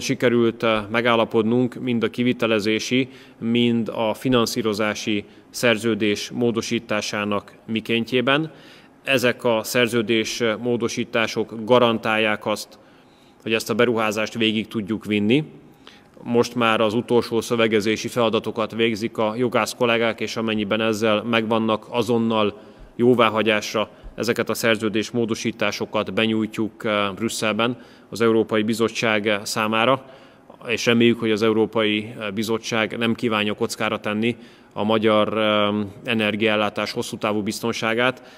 Sikerült eh, megállapodnunk mind a kivitelezési, mind a finanszírozási szerződés módosításának mikéntjében. Ezek a szerződés eh, módosítások garantálják azt, hogy ezt a beruházást végig tudjuk vinni. Most már az utolsó szövegezési feladatokat végzik a jogász kollégák, és amennyiben ezzel megvannak, azonnal jóváhagyásra ezeket a szerződés módosításokat benyújtjuk eh, Brüsszelben az Európai Bizottság eh, számára, és reméljük, hogy az Európai eh, Bizottság nem kívánja kockára tenni a magyar energiállátás hosszú távú biztonságát,